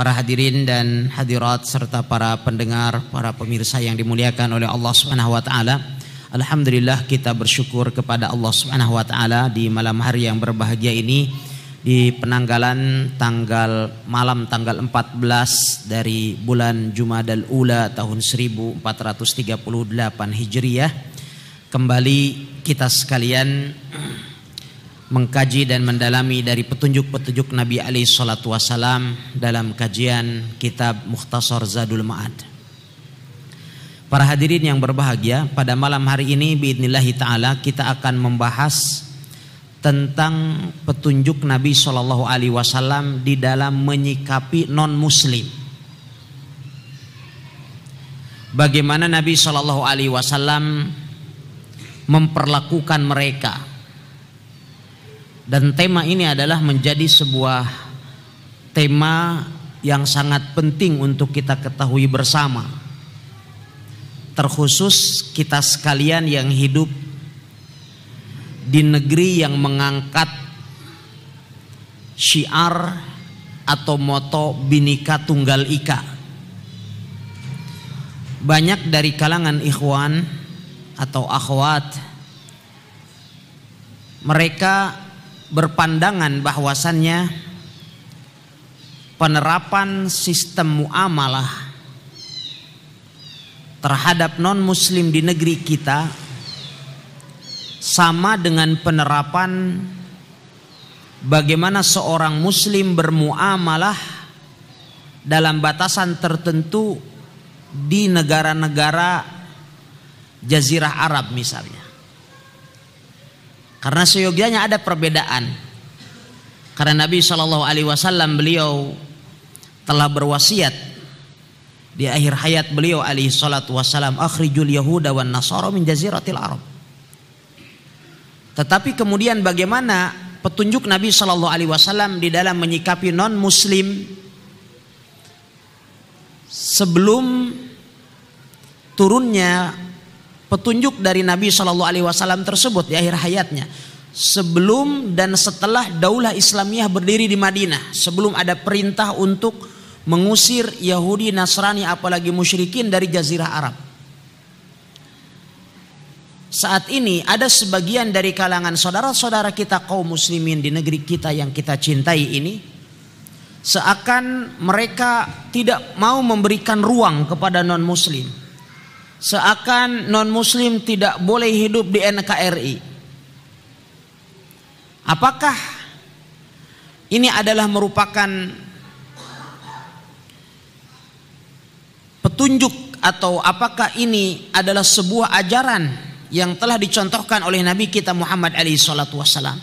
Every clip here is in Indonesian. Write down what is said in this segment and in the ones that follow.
para hadirin dan hadirat serta para pendengar, para pemirsa yang dimuliakan oleh Allah Subhanahu wa taala. Alhamdulillah kita bersyukur kepada Allah Subhanahu wa taala di malam hari yang berbahagia ini di penanggalan tanggal malam tanggal 14 dari bulan Jumadal Ula tahun 1438 Hijriah. Kembali kita sekalian mengkaji dan mendalami dari petunjuk-petunjuk Nabi Ali Shallallahu Wasallam dalam kajian kitab Mukhtasar Zadul Ma'ad. Para hadirin yang berbahagia, pada malam hari ini biidnillahi taala kita akan membahas tentang petunjuk Nabi Shallallahu alaihi wasallam di dalam menyikapi non muslim. Bagaimana Nabi Shallallahu alaihi wasallam memperlakukan mereka dan tema ini adalah menjadi sebuah tema yang sangat penting untuk kita ketahui bersama. Terkhusus kita sekalian yang hidup di negeri yang mengangkat syiar atau moto binika tunggal ika. Banyak dari kalangan ikhwan atau akhwat mereka berpandangan bahwasannya penerapan sistem muamalah terhadap non-muslim di negeri kita sama dengan penerapan bagaimana seorang muslim bermuamalah dalam batasan tertentu di negara-negara jazirah Arab misalnya. Karena seyogianya ada perbedaan. Karena Nabi Shallallahu Alaihi Wasallam beliau telah berwasiat di akhir hayat beliau alaihi salatu wasalam akhrijul yahuda wan nasara min jaziratil arab tetapi kemudian bagaimana petunjuk Nabi Shallallahu alaihi wasallam di dalam menyikapi non muslim sebelum turunnya petunjuk dari Nabi Shallallahu Alaihi Wasallam tersebut di akhir hayatnya sebelum dan setelah Daulah Islamiyah berdiri di Madinah, sebelum ada perintah untuk mengusir Yahudi, Nasrani, apalagi musyrikin dari jazirah Arab. Saat ini ada sebagian dari kalangan saudara-saudara kita kaum muslimin di negeri kita yang kita cintai ini seakan mereka tidak mau memberikan ruang kepada non muslim seakan non-muslim tidak boleh hidup di NKRI. Apakah ini adalah merupakan petunjuk atau apakah ini adalah sebuah ajaran yang telah dicontohkan oleh Nabi kita Muhammad alaihi salatu wassalam.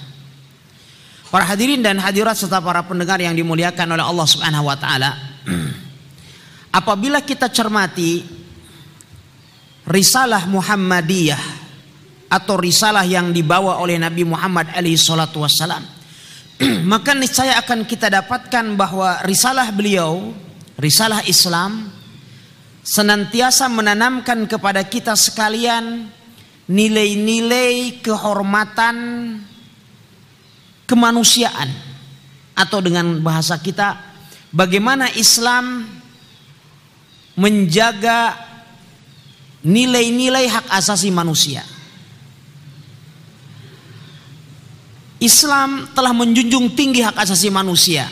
Para hadirin dan hadirat serta para pendengar yang dimuliakan oleh Allah Subhanahu wa taala. Apabila kita cermati risalah Muhammadiyah atau risalah yang dibawa oleh Nabi Muhammad alaihi salatu wassalam maka niscaya akan kita dapatkan bahwa risalah beliau risalah Islam senantiasa menanamkan kepada kita sekalian nilai-nilai kehormatan kemanusiaan atau dengan bahasa kita bagaimana Islam menjaga nilai-nilai hak asasi manusia. Islam telah menjunjung tinggi hak asasi manusia.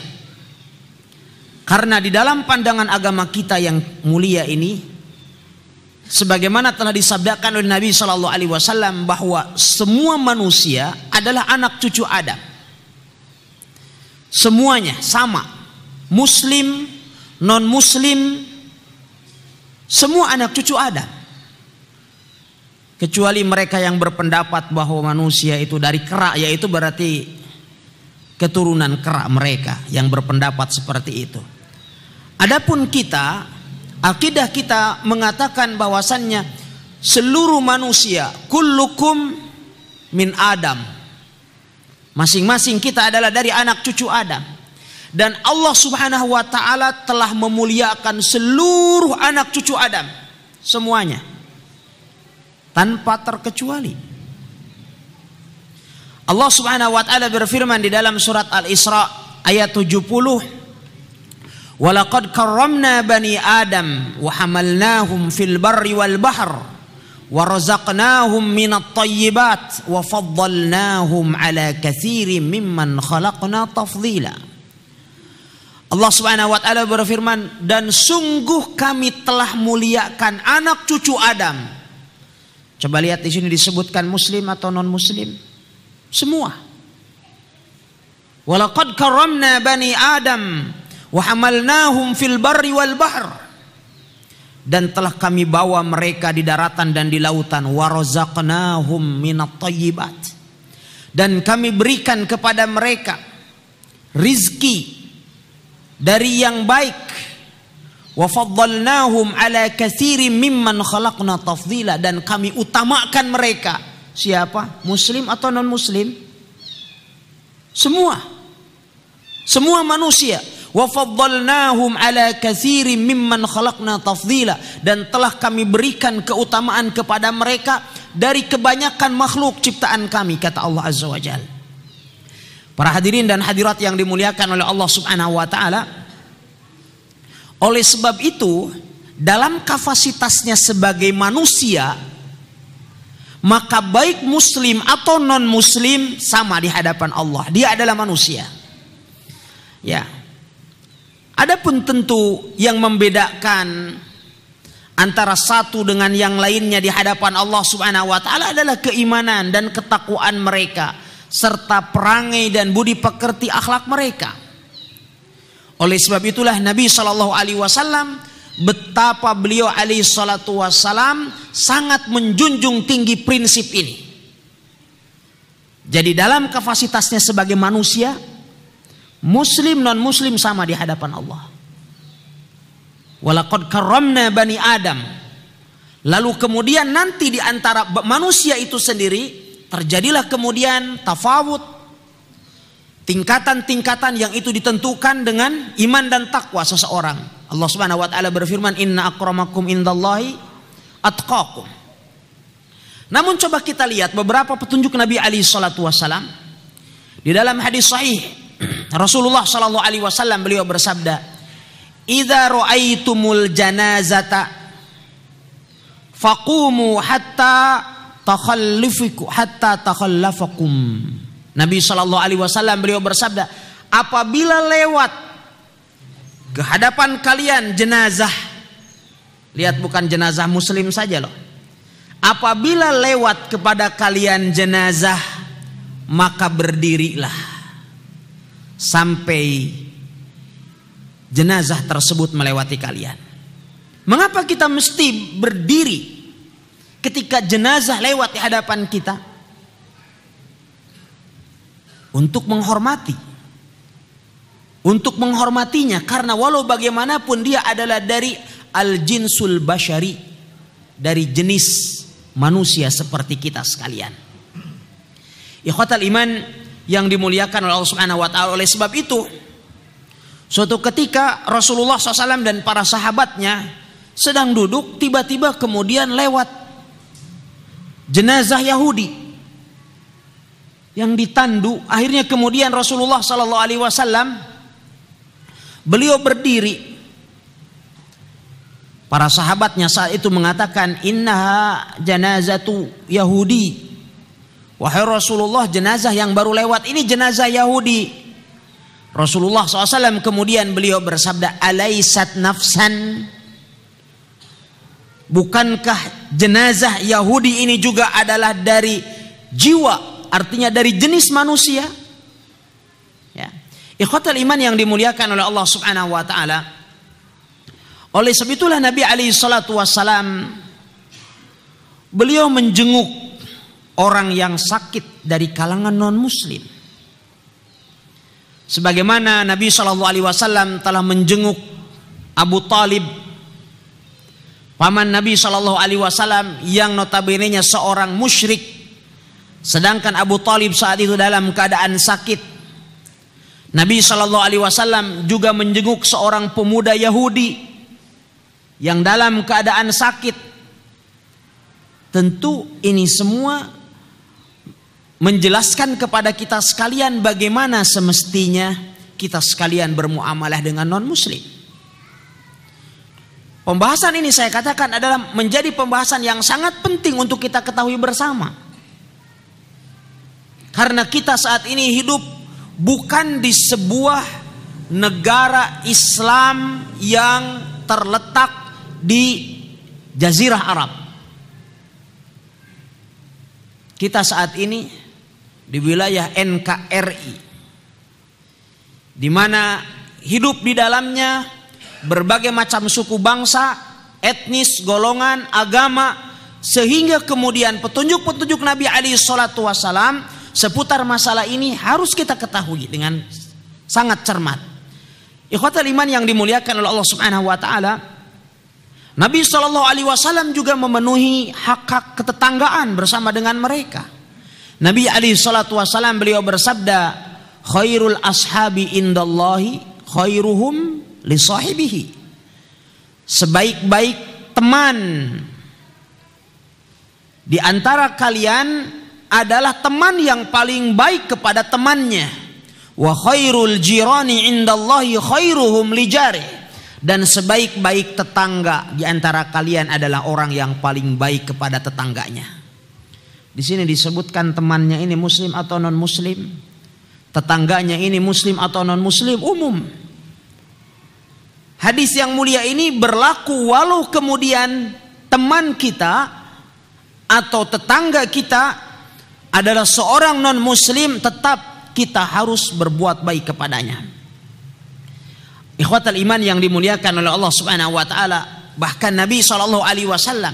Karena di dalam pandangan agama kita yang mulia ini sebagaimana telah disabdakan oleh Nabi Shallallahu alaihi wasallam bahwa semua manusia adalah anak cucu Adam. Semuanya sama. Muslim, non muslim semua anak cucu Adam kecuali mereka yang berpendapat bahwa manusia itu dari kerak yaitu berarti keturunan kerak mereka yang berpendapat seperti itu. Adapun kita, akidah kita mengatakan bahwasannya seluruh manusia kullukum min Adam. Masing-masing kita adalah dari anak cucu Adam. Dan Allah Subhanahu wa taala telah memuliakan seluruh anak cucu Adam semuanya tanpa terkecuali. Allah Subhanahu wa taala berfirman di dalam surat Al-Isra ayat 70 Walaqad karramna bani Adam wa hamalnahum fil barri wal bahr wa razaqnahum minat tayyibat wa faddalnahum ala katsirin mimman khalaqna tafdhila Allah Subhanahu wa taala berfirman dan sungguh kami telah muliakan anak cucu Adam Coba lihat di sini disebutkan muslim atau non muslim. Semua. Walaqad karamna bani Adam wa hamalnahum fil barri wal bahr. Dan telah kami bawa mereka di daratan dan di lautan wa razaqnahum minat thayyibat. Dan kami berikan kepada mereka rizki dari yang baik Wafadzalnahum ala kathirim mimman khalaqna tafdila. Dan kami utamakan mereka. Siapa? Muslim atau non muslim? Semua. Semua manusia. Wafadzalnahum ala kathirim mimman khalaqna tafdila. Dan telah kami berikan keutamaan kepada mereka dari kebanyakan makhluk ciptaan kami. Kata Allah Azza wa Jalla. Para hadirin dan hadirat yang dimuliakan oleh Allah Subhanahu wa taala, oleh sebab itu, dalam kapasitasnya sebagai manusia, maka baik muslim atau non-muslim sama di hadapan Allah. Dia adalah manusia. Ya. Adapun tentu yang membedakan antara satu dengan yang lainnya di hadapan Allah Subhanahu wa taala adalah keimanan dan ketakwaan mereka serta perangai dan budi pekerti akhlak mereka. Oleh sebab itulah Nabi Shallallahu Alaihi Wasallam betapa beliau Ali Shallallahu Wasallam sangat menjunjung tinggi prinsip ini. Jadi dalam kapasitasnya sebagai manusia, muslim non muslim sama di hadapan Allah. Walaqad karramna bani Adam. Lalu kemudian nanti di antara manusia itu sendiri terjadilah kemudian tafawut tingkatan-tingkatan yang itu ditentukan dengan iman dan takwa seseorang. Allah Subhanahu wa taala berfirman, "Inna akramakum indallahi atqakum." Namun coba kita lihat beberapa petunjuk Nabi Ali sallallahu Wasallam di dalam hadis sahih Rasulullah sallallahu alaihi wasallam beliau bersabda, "Idza ra'aitumul janazata faqumu hatta takhallufiku hatta takhallafakum." Nabi Shallallahu Alaihi Wasallam beliau bersabda, apabila lewat ke hadapan kalian jenazah, lihat bukan jenazah Muslim saja loh. Apabila lewat kepada kalian jenazah, maka berdirilah sampai jenazah tersebut melewati kalian. Mengapa kita mesti berdiri ketika jenazah lewat di hadapan kita? untuk menghormati. Untuk menghormatinya karena walau bagaimanapun dia adalah dari al-jinsul basyari dari jenis manusia seperti kita sekalian. Ikhwatal iman yang dimuliakan oleh Allah Subhanahu wa taala oleh sebab itu suatu ketika Rasulullah SAW dan para sahabatnya sedang duduk tiba-tiba kemudian lewat jenazah Yahudi yang ditandu akhirnya kemudian Rasulullah Sallallahu Alaihi Wasallam beliau berdiri para sahabatnya saat itu mengatakan innaha janazatu Yahudi wahai Rasulullah jenazah yang baru lewat ini jenazah Yahudi Rasulullah SAW kemudian beliau bersabda alaisat nafsan bukankah jenazah Yahudi ini juga adalah dari jiwa Artinya dari jenis manusia. Ya. Ikhwatal iman yang dimuliakan oleh Allah Subhanahu wa taala. Oleh sebab itulah Nabi alaihi salatu wasalam beliau menjenguk orang yang sakit dari kalangan non muslim. Sebagaimana Nabi Shallallahu alaihi wasallam telah menjenguk Abu Talib paman Nabi Shallallahu alaihi wasallam yang notabenenya seorang musyrik Sedangkan Abu Talib saat itu dalam keadaan sakit. Nabi Shallallahu Alaihi Wasallam juga menjenguk seorang pemuda Yahudi yang dalam keadaan sakit. Tentu ini semua menjelaskan kepada kita sekalian bagaimana semestinya kita sekalian bermuamalah dengan non-muslim. Pembahasan ini saya katakan adalah menjadi pembahasan yang sangat penting untuk kita ketahui bersama. Karena kita saat ini hidup bukan di sebuah negara Islam yang terletak di jazirah Arab. Kita saat ini di wilayah NKRI di mana hidup di dalamnya berbagai macam suku bangsa, etnis, golongan, agama sehingga kemudian petunjuk-petunjuk Nabi Ali Shallallahu Alaihi Wasallam seputar masalah ini harus kita ketahui dengan sangat cermat. Ikhwatul iman yang dimuliakan oleh Allah Subhanahu wa taala, Nabi Shallallahu alaihi wasallam juga memenuhi hak-hak ketetanggaan bersama dengan mereka. Nabi alaihi salatu wasallam beliau bersabda, "Khairul ashabi indallahi khairuhum li sahibihi." Sebaik-baik teman di antara kalian adalah teman yang paling baik kepada temannya. Wa khairul jirani indallahi khairuhum lijari. Dan sebaik-baik tetangga di antara kalian adalah orang yang paling baik kepada tetangganya. Di sini disebutkan temannya ini muslim atau non muslim. Tetangganya ini muslim atau non muslim umum. Hadis yang mulia ini berlaku walau kemudian teman kita atau tetangga kita adalah seorang non-muslim tetap kita harus berbuat baik kepadanya. Ikhwatal iman yang dimuliakan oleh Allah Subhanahu wa taala, bahkan Nabi Shallallahu alaihi wasallam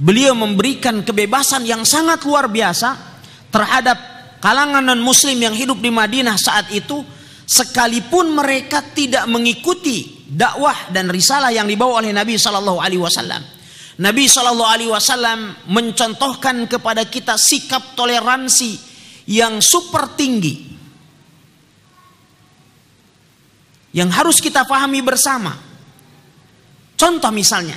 beliau memberikan kebebasan yang sangat luar biasa terhadap kalangan non-muslim yang hidup di Madinah saat itu sekalipun mereka tidak mengikuti dakwah dan risalah yang dibawa oleh Nabi Shallallahu alaihi wasallam Nabi Shallallahu Alaihi Wasallam mencontohkan kepada kita sikap toleransi yang super tinggi, yang harus kita pahami bersama. Contoh misalnya,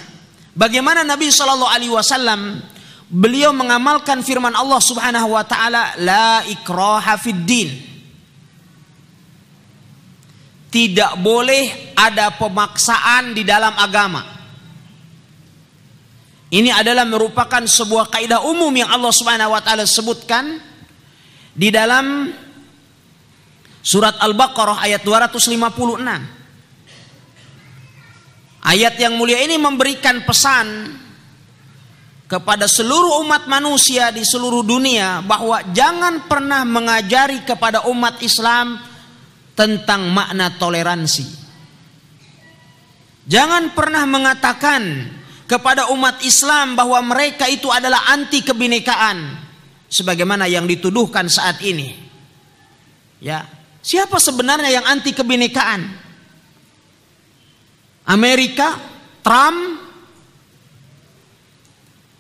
bagaimana Nabi Shallallahu Alaihi Wasallam beliau mengamalkan firman Allah Subhanahu Wa Taala, la ikraha fid din. Tidak boleh ada pemaksaan di dalam agama. Ini adalah merupakan sebuah kaidah umum yang Allah Subhanahu wa taala sebutkan di dalam surat Al-Baqarah ayat 256. Ayat yang mulia ini memberikan pesan kepada seluruh umat manusia di seluruh dunia bahwa jangan pernah mengajari kepada umat Islam tentang makna toleransi. Jangan pernah mengatakan kepada umat Islam bahwa mereka itu adalah anti kebinekaan sebagaimana yang dituduhkan saat ini. Ya, siapa sebenarnya yang anti kebinekaan? Amerika, Trump,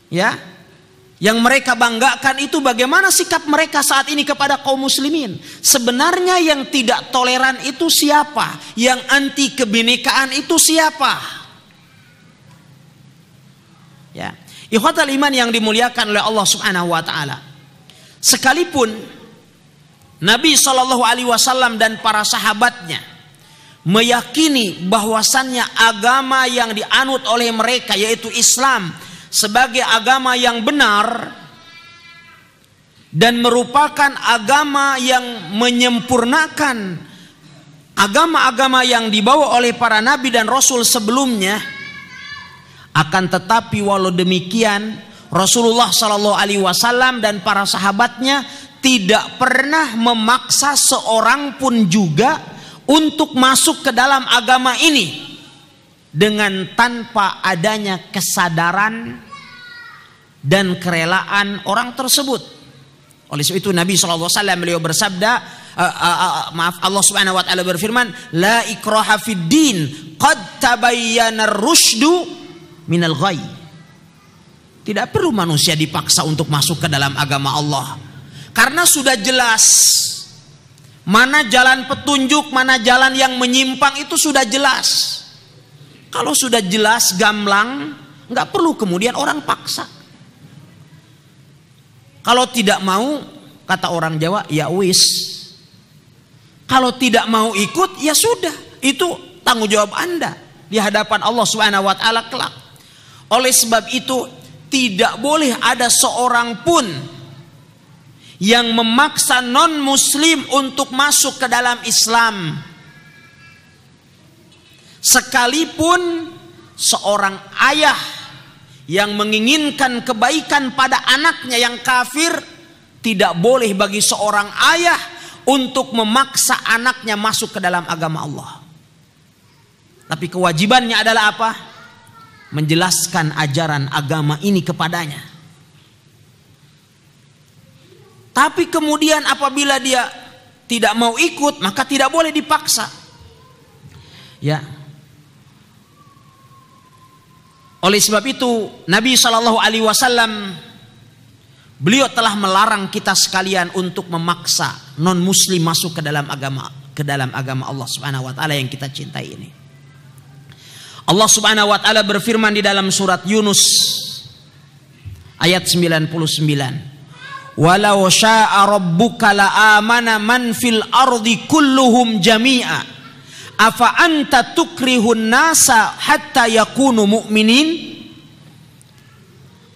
ya, yang mereka banggakan itu bagaimana sikap mereka saat ini kepada kaum muslimin. Sebenarnya yang tidak toleran itu siapa? Yang anti kebinekaan itu siapa? Ya. Ikhwatal iman yang dimuliakan oleh Allah Subhanahu wa taala. Sekalipun Nabi Shallallahu alaihi wasallam dan para sahabatnya meyakini bahwasannya agama yang dianut oleh mereka yaitu Islam sebagai agama yang benar dan merupakan agama yang menyempurnakan agama-agama yang dibawa oleh para nabi dan rasul sebelumnya akan tetapi walau demikian Rasulullah Shallallahu Alaihi Wasallam dan para sahabatnya tidak pernah memaksa seorang pun juga untuk masuk ke dalam agama ini dengan tanpa adanya kesadaran dan kerelaan orang tersebut. Oleh sebab itu Nabi Alaihi Wasallam beliau bersabda, uh, uh, uh, maaf Allah Subhanahu Wa Taala berfirman, la ikroha fid din, qad tabayyana rushdu minal ghai. Tidak perlu manusia dipaksa untuk masuk ke dalam agama Allah. Karena sudah jelas mana jalan petunjuk, mana jalan yang menyimpang itu sudah jelas. Kalau sudah jelas gamblang, nggak perlu kemudian orang paksa. Kalau tidak mau, kata orang Jawa, ya wis. Kalau tidak mau ikut, ya sudah. Itu tanggung jawab Anda di hadapan Allah Subhanahu wa taala kelak. Oleh sebab itu, tidak boleh ada seorang pun yang memaksa non-Muslim untuk masuk ke dalam Islam, sekalipun seorang ayah yang menginginkan kebaikan pada anaknya yang kafir, tidak boleh bagi seorang ayah untuk memaksa anaknya masuk ke dalam agama Allah. Tapi kewajibannya adalah apa? menjelaskan ajaran agama ini kepadanya. Tapi kemudian apabila dia tidak mau ikut, maka tidak boleh dipaksa. Ya. Oleh sebab itu Nabi Shallallahu alaihi wasallam beliau telah melarang kita sekalian untuk memaksa non muslim masuk ke dalam agama ke dalam agama Allah Subhanahu wa taala yang kita cintai ini. Allah Subhanahu wa taala berfirman di dalam surat Yunus ayat 99. Walau syaa rabbuka la amana man fil ardi kulluhum jami'a. Afa anta tukrihun nasa hatta yakunu mu'minin?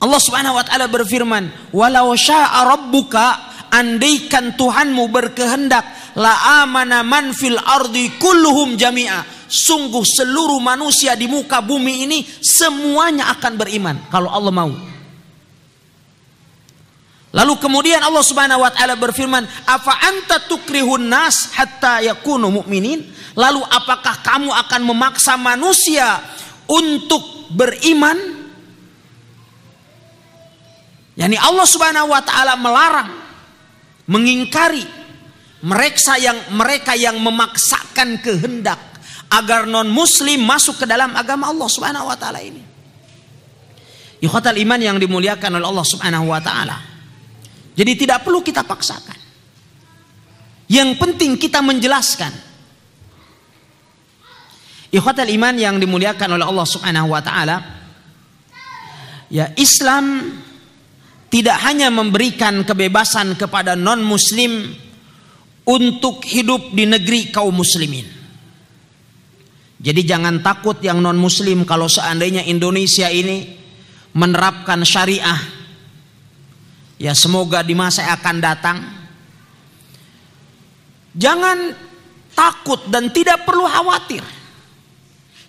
Allah Subhanahu wa taala berfirman, "Walau syaa rabbuka andaikan Tuhanmu berkehendak la amana man fil ardi kulluhum jami'a." sungguh seluruh manusia di muka bumi ini semuanya akan beriman kalau Allah mau. Lalu kemudian Allah Subhanahu wa taala berfirman, "Afa anta tukrihun nas hatta yakunu mu'minin?" Lalu apakah kamu akan memaksa manusia untuk beriman? Yani Allah Subhanahu wa taala melarang mengingkari mereka yang mereka yang memaksakan kehendak agar non muslim masuk ke dalam agama Allah Subhanahu wa taala ini. Ikhwatal iman yang dimuliakan oleh Allah Subhanahu wa taala. Jadi tidak perlu kita paksakan. Yang penting kita menjelaskan. Ikhwatal iman yang dimuliakan oleh Allah Subhanahu wa taala. Ya, Islam tidak hanya memberikan kebebasan kepada non muslim untuk hidup di negeri kaum muslimin jadi jangan takut yang non muslim kalau seandainya Indonesia ini menerapkan syariah. Ya semoga di masa akan datang. Jangan takut dan tidak perlu khawatir.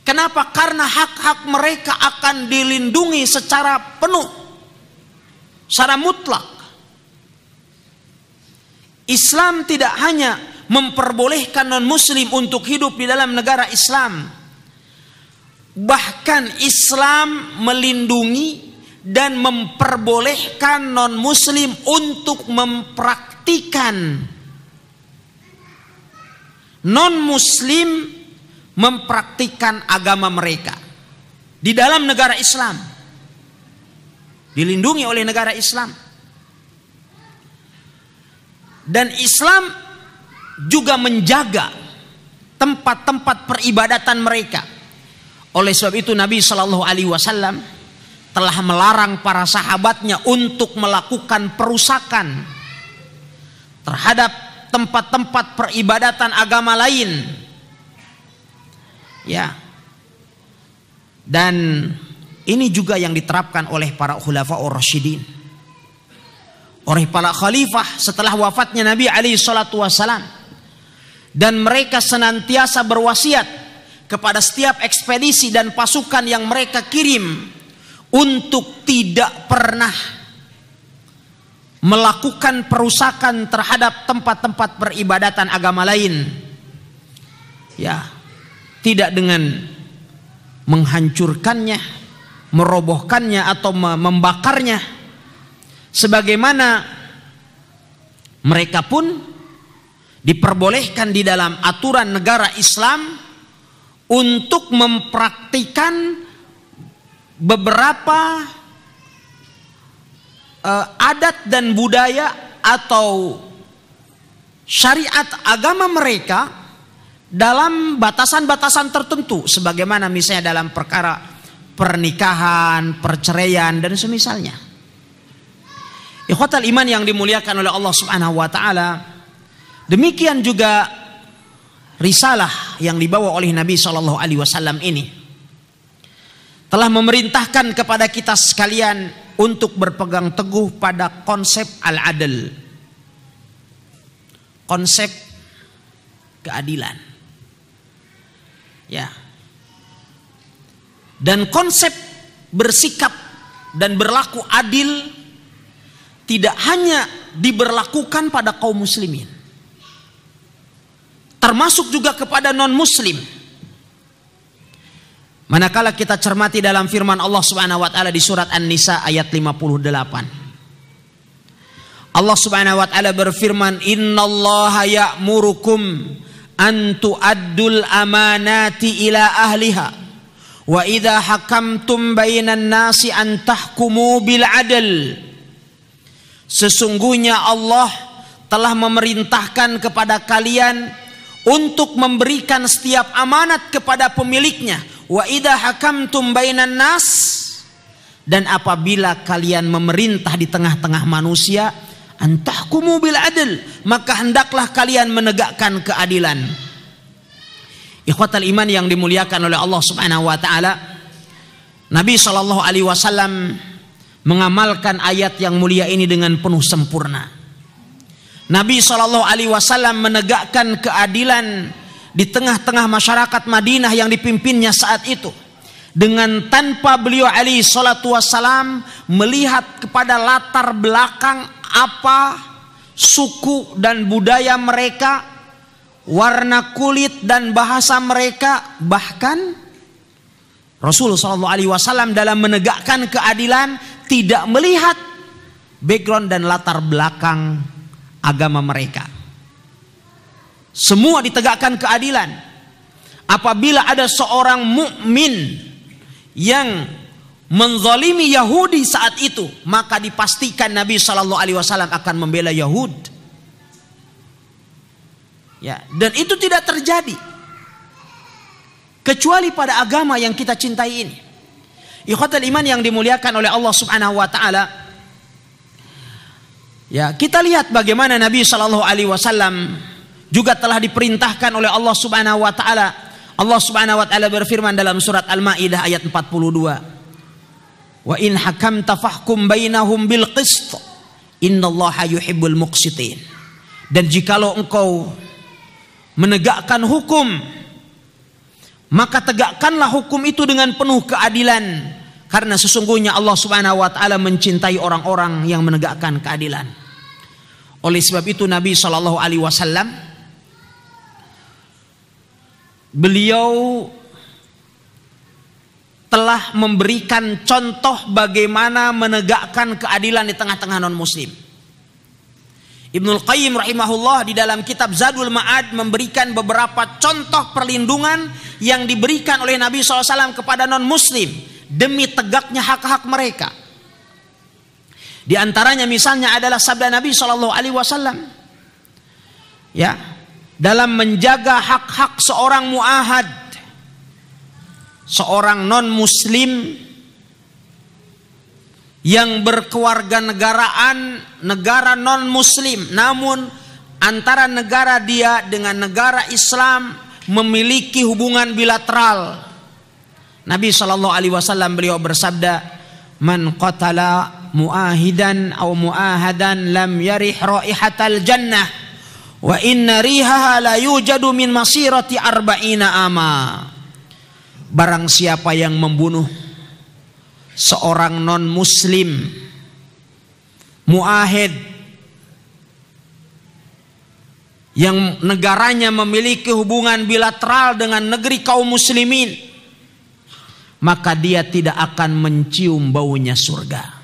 Kenapa? Karena hak-hak mereka akan dilindungi secara penuh. Secara mutlak. Islam tidak hanya memperbolehkan non-muslim untuk hidup di dalam negara Islam. Bahkan Islam melindungi dan memperbolehkan non-muslim untuk mempraktikan non-muslim mempraktikan agama mereka di dalam negara Islam dilindungi oleh negara Islam dan Islam juga menjaga tempat-tempat peribadatan mereka. Oleh sebab itu Nabi Shallallahu Alaihi Wasallam telah melarang para sahabatnya untuk melakukan perusakan terhadap tempat-tempat peribadatan agama lain. Ya. Dan ini juga yang diterapkan oleh para khulafa rasyidin. Oleh para khalifah setelah wafatnya Nabi Ali Shallallahu alaihi wasallam dan mereka senantiasa berwasiat kepada setiap ekspedisi dan pasukan yang mereka kirim untuk tidak pernah melakukan perusakan terhadap tempat-tempat peribadatan agama lain. Ya, tidak dengan menghancurkannya, merobohkannya atau membakarnya. Sebagaimana mereka pun diperbolehkan di dalam aturan negara Islam untuk mempraktikan beberapa uh, adat dan budaya atau syariat agama mereka dalam batasan-batasan tertentu sebagaimana misalnya dalam perkara pernikahan, perceraian dan semisalnya. Ikhwatal iman yang dimuliakan oleh Allah Subhanahu wa taala, Demikian juga risalah yang dibawa oleh Nabi Shallallahu Alaihi Wasallam ini telah memerintahkan kepada kita sekalian untuk berpegang teguh pada konsep al-adl. Konsep keadilan. Ya. Dan konsep bersikap dan berlaku adil tidak hanya diberlakukan pada kaum muslimin termasuk juga kepada non-muslim. Manakala kita cermati dalam firman Allah Subhanahu wa taala di surat An-Nisa ayat 58. Allah Subhanahu wa taala berfirman, Allah ya'murukum antu addul amanati ila ahliha wa idha hakamtum bainan nasi antahkumu bil adl." Sesungguhnya Allah telah memerintahkan kepada kalian untuk memberikan setiap amanat kepada pemiliknya wa idah hakamtum bainan nas dan apabila kalian memerintah di tengah-tengah manusia antahkumu bil adil maka hendaklah kalian menegakkan keadilan ikhwatal iman yang dimuliakan oleh Allah Subhanahu wa taala Nabi sallallahu alaihi wasallam mengamalkan ayat yang mulia ini dengan penuh sempurna Nabi Shallallahu Alaihi Wasallam menegakkan keadilan di tengah-tengah masyarakat Madinah yang dipimpinnya saat itu dengan tanpa beliau Ali Alaihi Wasallam melihat kepada latar belakang apa suku dan budaya mereka warna kulit dan bahasa mereka bahkan Rasulullah Shallallahu Alaihi Wasallam dalam menegakkan keadilan tidak melihat background dan latar belakang agama mereka. Semua ditegakkan keadilan. Apabila ada seorang mukmin yang menzalimi Yahudi saat itu, maka dipastikan Nabi Shallallahu Alaihi Wasallam akan membela Yahud. Ya, dan itu tidak terjadi kecuali pada agama yang kita cintai ini. Ikhwatul iman yang dimuliakan oleh Allah Subhanahu wa taala, Ya, kita lihat bagaimana Nabi Shallallahu alaihi wasallam juga telah diperintahkan oleh Allah Subhanahu wa taala. Allah Subhanahu wa taala berfirman dalam surat Al-Maidah ayat 42. Wa in hakamta fahkum bainahum bil qist. Innallaha yuhibbul muqsitin. Dan jikalau engkau menegakkan hukum maka tegakkanlah hukum itu dengan penuh keadilan karena sesungguhnya Allah Subhanahu wa taala mencintai orang-orang yang menegakkan keadilan. Oleh sebab itu Nabi Shallallahu alaihi wasallam beliau telah memberikan contoh bagaimana menegakkan keadilan di tengah-tengah non-muslim. Ibnul Qayyim rahimahullah di dalam kitab Zadul Ma'ad memberikan beberapa contoh perlindungan yang diberikan oleh Nabi SAW kepada non-muslim demi tegaknya hak-hak mereka. Di antaranya misalnya adalah sabda Nabi Shallallahu Alaihi Wasallam, ya dalam menjaga hak-hak seorang muahad, seorang non Muslim yang berkeluarga negaraan negara non Muslim, namun antara negara dia dengan negara Islam memiliki hubungan bilateral Nabi Shallallahu Alaihi Wasallam beliau bersabda, man qatala muahidan atau muahadan lam yarih raihatal jannah wa inna rihaha la yujadu min masirati arba'ina ama barang siapa yang membunuh seorang non muslim muahid yang negaranya memiliki hubungan bilateral dengan negeri kaum muslimin maka dia tidak akan mencium baunya surga.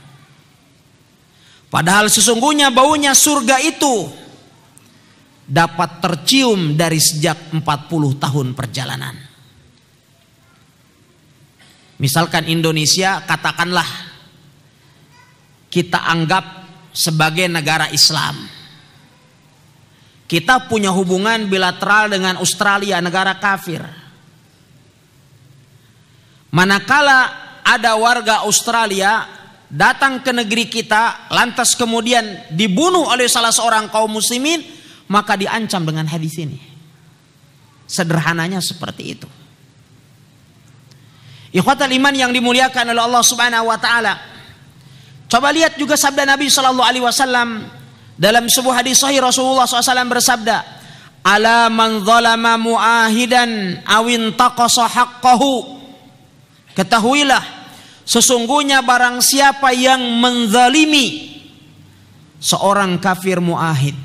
Padahal sesungguhnya baunya surga itu dapat tercium dari sejak 40 tahun perjalanan. Misalkan Indonesia katakanlah kita anggap sebagai negara Islam. Kita punya hubungan bilateral dengan Australia, negara kafir. Manakala ada warga Australia datang ke negeri kita lantas kemudian dibunuh oleh salah seorang kaum muslimin maka diancam dengan hadis ini. Sederhananya seperti itu. Ikhwatal iman yang dimuliakan oleh Allah Subhanahu wa taala. Coba lihat juga sabda Nabi sallallahu alaihi wasallam dalam sebuah hadis sahih Rasulullah SAW bersabda, "Ala man zalama muahidan awin taqasa haqqahu." Ketahuilah sesungguhnya barang siapa yang menzalimi seorang kafir muahid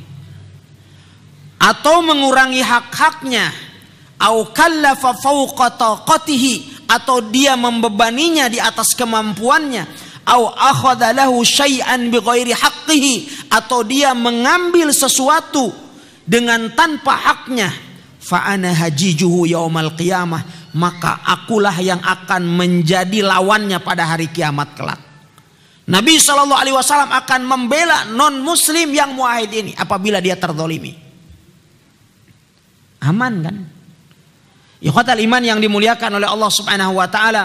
atau mengurangi hak-haknya au kallafa fawqa taqatihi atau dia membebaninya di atas kemampuannya au akhadha lahu syai'an haqqihi atau dia mengambil sesuatu dengan tanpa haknya Fa'ana hajijuhu yaumal qiyamah. Maka akulah yang akan menjadi lawannya pada hari kiamat kelak. Nabi Shallallahu Alaihi Wasallam akan membela non Muslim yang muahid ini apabila dia terdolimi. Aman kan? Ikhwatal iman yang dimuliakan oleh Allah Subhanahu Wa Taala.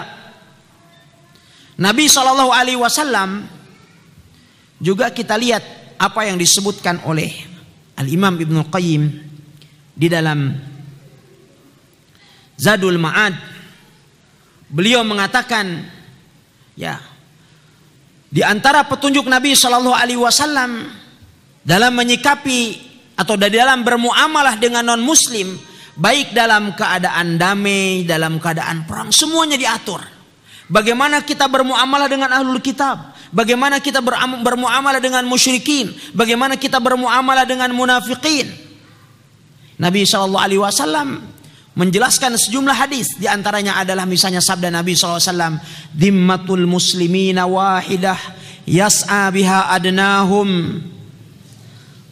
Nabi Shallallahu Alaihi Wasallam juga kita lihat apa yang disebutkan oleh Al Imam Ibnul Qayyim di dalam Zadul Ma'ad beliau mengatakan ya di antara petunjuk Nabi Shallallahu alaihi wasallam dalam menyikapi atau dari dalam bermuamalah dengan non muslim baik dalam keadaan damai, dalam keadaan perang semuanya diatur. Bagaimana kita bermuamalah dengan ahlul kitab, bagaimana kita bermuamalah dengan musyrikin, bagaimana kita bermuamalah dengan munafikin, Nabi Shallallahu Alaihi Wasallam menjelaskan sejumlah hadis diantaranya adalah misalnya sabda Nabi SAW dimmatul muslimina wahidah yas'a biha adnahum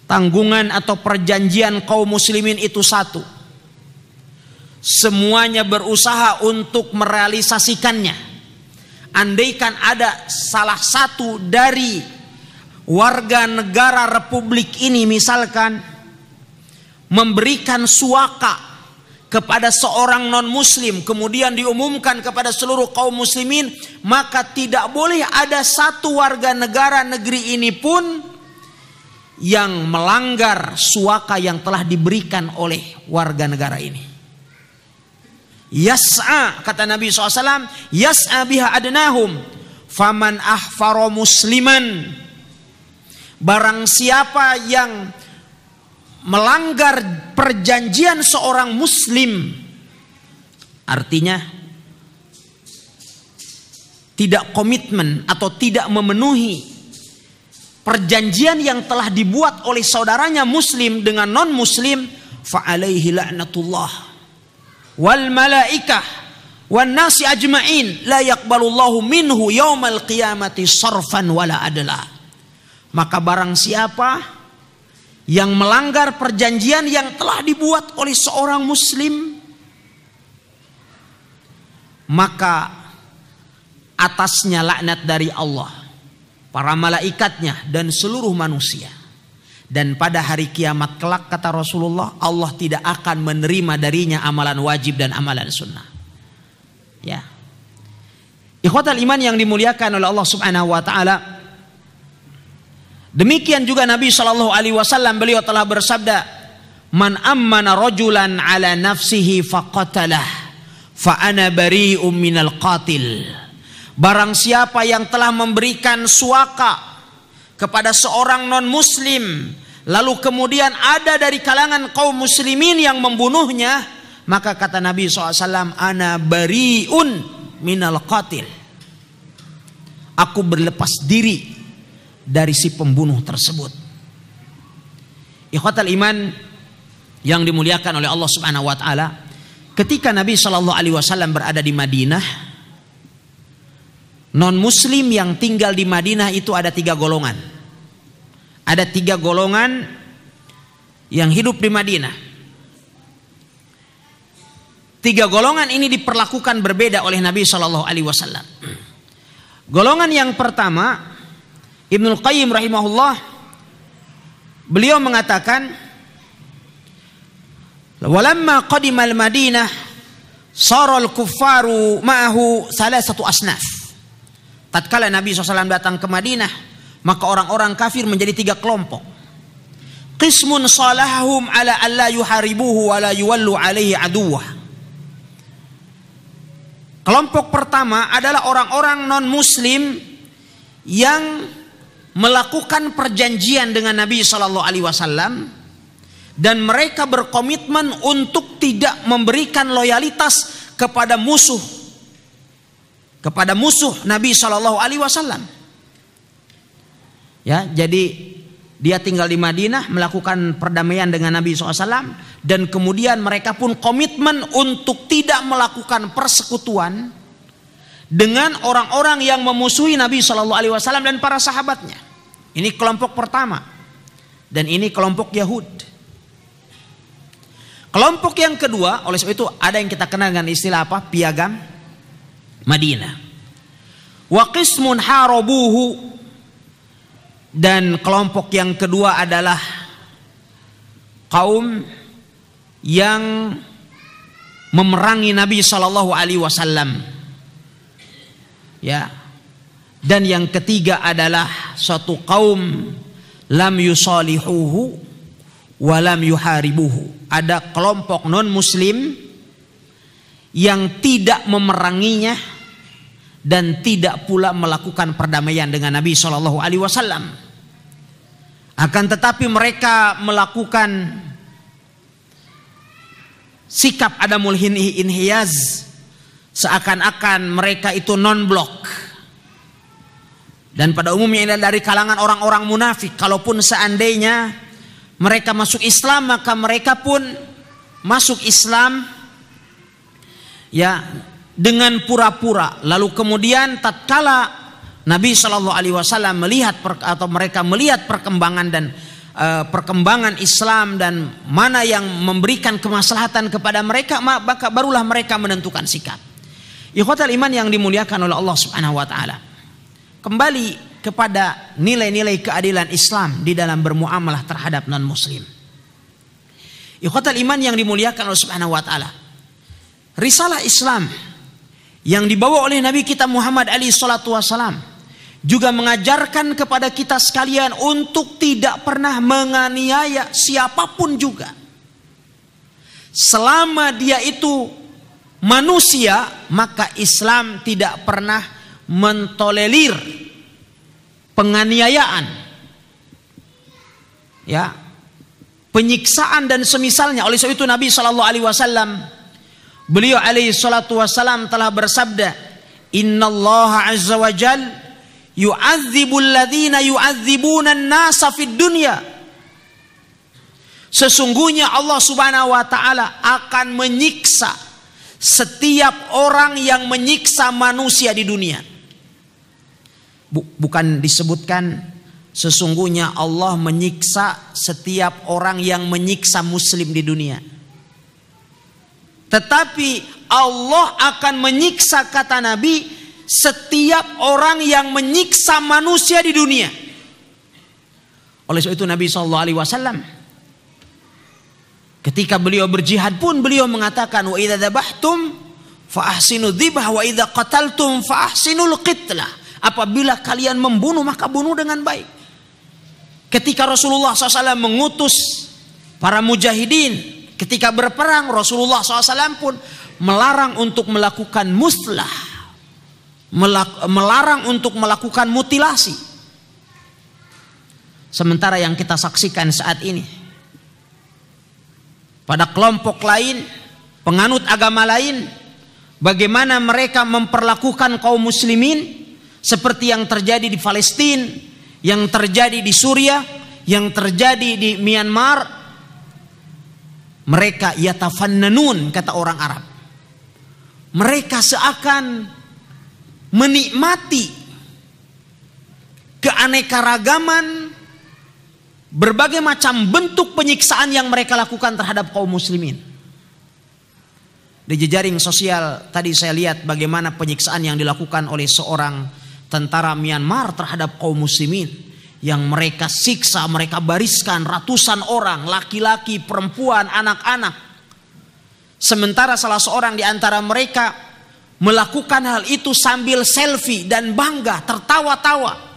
tanggungan atau perjanjian kaum muslimin itu satu semuanya berusaha untuk merealisasikannya andaikan ada salah satu dari warga negara republik ini misalkan memberikan suaka kepada seorang non-muslim kemudian diumumkan kepada seluruh kaum muslimin maka tidak boleh ada satu warga negara negeri ini pun yang melanggar suaka yang telah diberikan oleh warga negara ini yas'a kata Nabi SAW yas'a biha adnahum faman ahfaro musliman barang siapa yang melanggar perjanjian seorang muslim artinya tidak komitmen atau tidak memenuhi perjanjian yang telah dibuat oleh saudaranya muslim dengan non muslim fa'alaihi la'natullah wal malaikah wan nasi ajma'in la yakbalullahu minhu yawmal qiyamati sarfan wala adla maka barang siapa yang melanggar perjanjian yang telah dibuat oleh seorang muslim maka atasnya laknat dari Allah para malaikatnya dan seluruh manusia dan pada hari kiamat kelak kata Rasulullah Allah tidak akan menerima darinya amalan wajib dan amalan sunnah ya ikhwatal iman yang dimuliakan oleh Allah subhanahu wa ta'ala Demikian juga Nabi Shallallahu Alaihi Wasallam beliau telah bersabda, "Man ammana rojulan ala nafsihi faqatalah, fa ana bari minal qatil." Barang siapa yang telah memberikan suaka kepada seorang non-muslim, lalu kemudian ada dari kalangan kaum muslimin yang membunuhnya, maka kata Nabi Alaihi Wasallam, Ana bari'un minal qatil. Aku berlepas diri dari si pembunuh tersebut. Ikhwatal iman yang dimuliakan oleh Allah Subhanahu wa taala, ketika Nabi Shallallahu alaihi wasallam berada di Madinah, non muslim yang tinggal di Madinah itu ada tiga golongan. Ada tiga golongan yang hidup di Madinah. Tiga golongan ini diperlakukan berbeda oleh Nabi Shallallahu Alaihi Wasallam. Golongan yang pertama Ibnu Qayyim rahimahullah beliau mengatakan walamma qadimal Madinah saral kuffaru ma'ahu salah satu asnaf tatkala Nabi SAW datang ke Madinah maka orang-orang kafir menjadi tiga kelompok qismun salahum ala alla yuharibuhu wa la yuwallu alaihi aduwa. Kelompok pertama adalah orang-orang non muslim yang melakukan perjanjian dengan Nabi Shallallahu Alaihi Wasallam dan mereka berkomitmen untuk tidak memberikan loyalitas kepada musuh kepada musuh Nabi Shallallahu Alaihi Wasallam. Ya, jadi dia tinggal di Madinah melakukan perdamaian dengan Nabi SAW dan kemudian mereka pun komitmen untuk tidak melakukan persekutuan dengan orang-orang yang memusuhi Nabi Shallallahu Alaihi Wasallam dan para sahabatnya. Ini kelompok pertama dan ini kelompok Yahud. Kelompok yang kedua, oleh sebab itu ada yang kita kenal dengan istilah apa? Piagam Madinah. Wa qismun dan kelompok yang kedua adalah kaum yang memerangi Nabi Shallallahu Alaihi Wasallam ya dan yang ketiga adalah satu kaum lam yusalihuhu walam yuharibuhu ada kelompok non muslim yang tidak memeranginya dan tidak pula melakukan perdamaian dengan Nabi Shallallahu Alaihi Wasallam. Akan tetapi mereka melakukan sikap adamul inhiyaz seakan-akan mereka itu non-blok. Dan pada umumnya ini dari kalangan orang-orang munafik. Kalaupun seandainya mereka masuk Islam maka mereka pun masuk Islam ya dengan pura-pura. Lalu kemudian tatkala Nabi Shallallahu Alaihi Wasallam melihat atau mereka melihat perkembangan dan eh, perkembangan Islam dan mana yang memberikan kemaslahatan kepada mereka maka barulah mereka menentukan sikap. Ikhwatal iman yang dimuliakan oleh Allah Subhanahu wa taala. Kembali kepada nilai-nilai keadilan Islam di dalam bermuamalah terhadap non muslim. Ikhwatal iman yang dimuliakan oleh Subhanahu wa taala. Risalah Islam yang dibawa oleh Nabi kita Muhammad Ali salatu wasalam juga mengajarkan kepada kita sekalian untuk tidak pernah menganiaya siapapun juga. Selama dia itu manusia, maka Islam tidak pernah mentolerir penganiayaan. Ya. Penyiksaan dan semisalnya. Oleh sebab itu Nabi Shallallahu alaihi wasallam beliau alaihi salatu wasallam telah bersabda, "Innallaha azza wa jalla yu'adzibul ladzina yu'adzibuna an-nasa fid dunya sesungguhnya Allah Subhanahu wa taala akan menyiksa setiap orang yang menyiksa manusia di dunia. Bukan disebutkan sesungguhnya Allah menyiksa setiap orang yang menyiksa muslim di dunia. Tetapi Allah akan menyiksa kata Nabi setiap orang yang menyiksa manusia di dunia. Oleh sebab itu Nabi saw Ketika beliau berjihad pun beliau mengatakan wa idza dzabhtum fa ahsinu dzibah wa idza qataltum fa ahsinul qitlah. Apabila kalian membunuh maka bunuh dengan baik. Ketika Rasulullah SAW mengutus para mujahidin ketika berperang Rasulullah SAW pun melarang untuk melakukan muslah melarang untuk melakukan mutilasi sementara yang kita saksikan saat ini pada kelompok lain, penganut agama lain, bagaimana mereka memperlakukan kaum muslimin seperti yang terjadi di Palestina, yang terjadi di Suriah, yang terjadi di Myanmar. Mereka yatafannanun kata orang Arab. Mereka seakan menikmati keanekaragaman berbagai macam bentuk penyiksaan yang mereka lakukan terhadap kaum muslimin. Di jejaring sosial tadi saya lihat bagaimana penyiksaan yang dilakukan oleh seorang tentara Myanmar terhadap kaum muslimin yang mereka siksa, mereka bariskan ratusan orang, laki-laki, perempuan, anak-anak. Sementara salah seorang di antara mereka melakukan hal itu sambil selfie dan bangga, tertawa-tawa.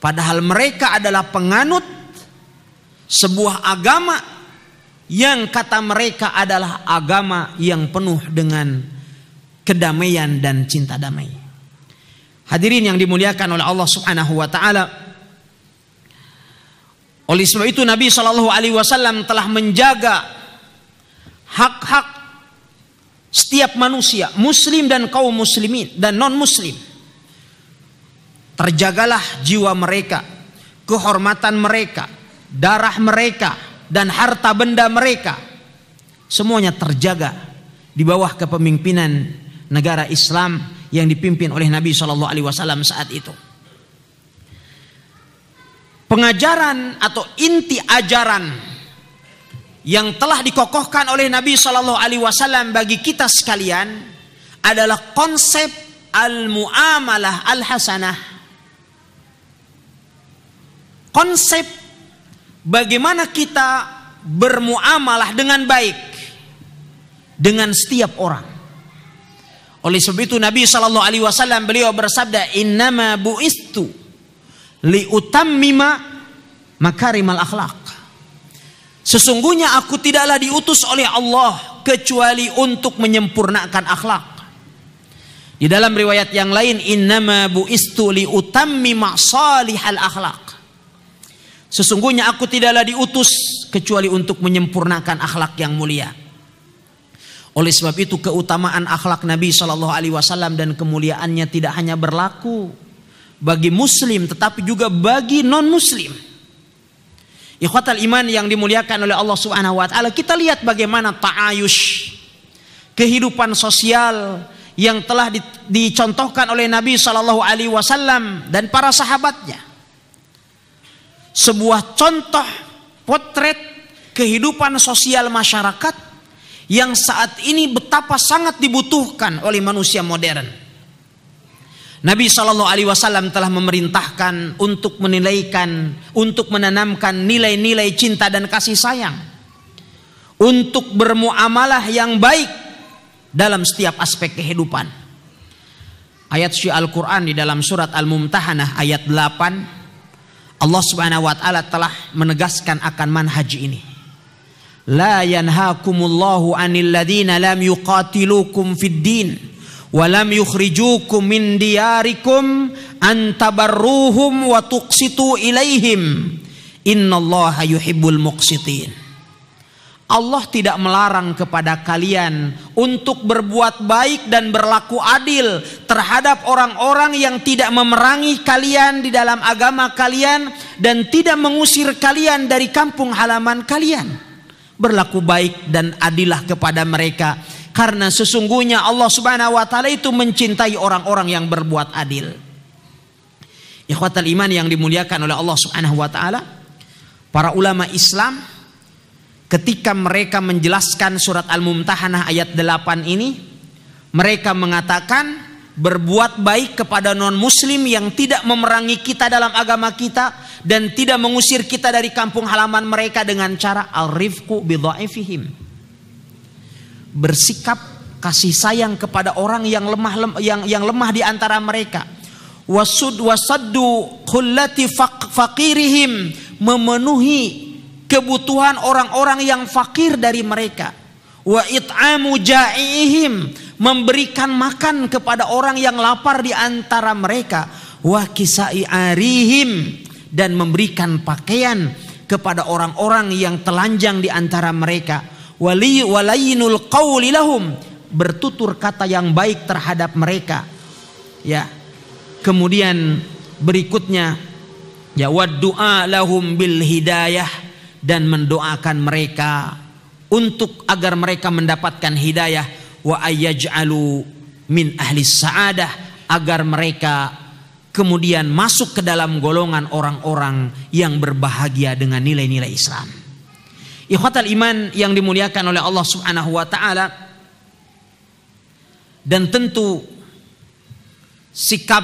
Padahal mereka adalah penganut sebuah agama yang kata mereka adalah agama yang penuh dengan kedamaian dan cinta damai. Hadirin yang dimuliakan oleh Allah Subhanahu wa taala. Oleh sebab itu Nabi Shallallahu alaihi wasallam telah menjaga hak-hak setiap manusia, muslim dan kaum muslimin dan non muslim Terjagalah jiwa mereka, kehormatan mereka, darah mereka, dan harta benda mereka. Semuanya terjaga di bawah kepemimpinan negara Islam yang dipimpin oleh Nabi Shallallahu Alaihi Wasallam saat itu. Pengajaran atau inti ajaran yang telah dikokohkan oleh Nabi Shallallahu Alaihi Wasallam bagi kita sekalian adalah konsep al-muamalah al-hasanah konsep bagaimana kita bermuamalah dengan baik dengan setiap orang. Oleh sebab itu Nabi Shallallahu Alaihi Wasallam beliau bersabda innama buistu liutammima makarimal akhlak. Sesungguhnya aku tidaklah diutus oleh Allah kecuali untuk menyempurnakan akhlak. Di dalam riwayat yang lain innama buistu liutammima salihal akhlak. Sesungguhnya aku tidaklah diutus kecuali untuk menyempurnakan akhlak yang mulia. Oleh sebab itu keutamaan akhlak Nabi Shallallahu Alaihi Wasallam dan kemuliaannya tidak hanya berlaku bagi Muslim, tetapi juga bagi non Muslim. Ikhwatal iman yang dimuliakan oleh Allah Subhanahu Wa Taala, kita lihat bagaimana ta'ayus kehidupan sosial yang telah dicontohkan oleh Nabi Shallallahu Alaihi Wasallam dan para sahabatnya sebuah contoh potret kehidupan sosial masyarakat yang saat ini betapa sangat dibutuhkan oleh manusia modern. Nabi Shallallahu Alaihi Wasallam telah memerintahkan untuk menilaikan, untuk menanamkan nilai-nilai cinta dan kasih sayang, untuk bermuamalah yang baik dalam setiap aspek kehidupan. Ayat Syiah Al-Quran di dalam surat Al-Mumtahanah ayat 8 Allah Subhanahu wa taala telah menegaskan akan manhaj ini. La yanhakumullahu 'anil ladzina lam yuqatilukum fid din wa lam yukhrijukum min diyarikum an tabarruhum wa tuqsitu ilaihim. Innallaha yuhibbul muqsitin. Allah tidak melarang kepada kalian untuk berbuat baik dan berlaku adil terhadap orang-orang yang tidak memerangi kalian di dalam agama kalian dan tidak mengusir kalian dari kampung halaman kalian. Berlaku baik dan adillah kepada mereka karena sesungguhnya Allah Subhanahu wa taala itu mencintai orang-orang yang berbuat adil. Ikhwatal iman yang dimuliakan oleh Allah Subhanahu wa taala, para ulama Islam ketika mereka menjelaskan surat Al-Mumtahanah ayat 8 ini, mereka mengatakan berbuat baik kepada non-muslim yang tidak memerangi kita dalam agama kita dan tidak mengusir kita dari kampung halaman mereka dengan cara al-rifku bidhaifihim. Bersikap kasih sayang kepada orang yang lemah lem, yang yang lemah di antara mereka. Wasud wasaddu khullati faqirihim memenuhi kebutuhan orang-orang yang fakir dari mereka wa it'amu ja'ihim memberikan makan kepada orang yang lapar di antara mereka wa kisai arihim dan memberikan pakaian kepada orang-orang yang telanjang di antara mereka wali walayinul qauli bertutur kata yang baik terhadap mereka ya kemudian berikutnya ya wad lahum bil hidayah dan mendoakan mereka untuk agar mereka mendapatkan hidayah wa ayyaj'alu min ahli sa'adah agar mereka kemudian masuk ke dalam golongan orang-orang yang berbahagia dengan nilai-nilai Islam. Ikhwatal iman yang dimuliakan oleh Allah Subhanahu wa taala dan tentu sikap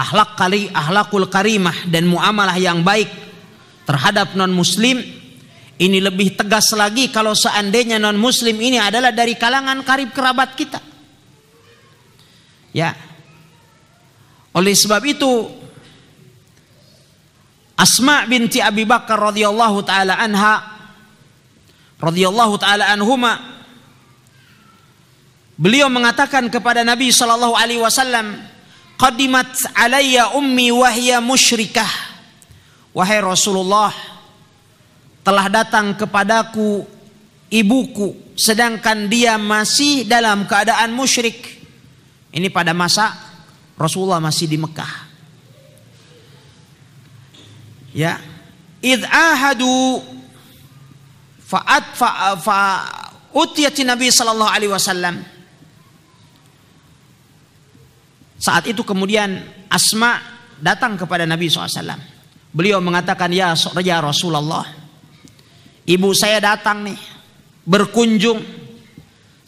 ahlak kali ahlakul karimah dan muamalah yang baik terhadap non-muslim ini lebih tegas lagi kalau seandainya non-muslim ini adalah dari kalangan karib kerabat kita. Ya. Oleh sebab itu Asma binti Abi Bakar radhiyallahu taala anha radhiyallahu taala anhuma beliau mengatakan kepada Nabi sallallahu alaihi wasallam qadimat alayya ummi wahya musyrikah Wahai Rasulullah, telah datang kepadaku ibuku sedangkan dia masih dalam keadaan musyrik. Ini pada masa Rasulullah masih di Mekah. Ya. Id ahadu fa'at fa Nabi sallallahu alaihi wasallam. Saat itu kemudian Asma datang kepada Nabi SAW. Beliau mengatakan, "Ya, ya Rasulullah, ibu saya datang nih berkunjung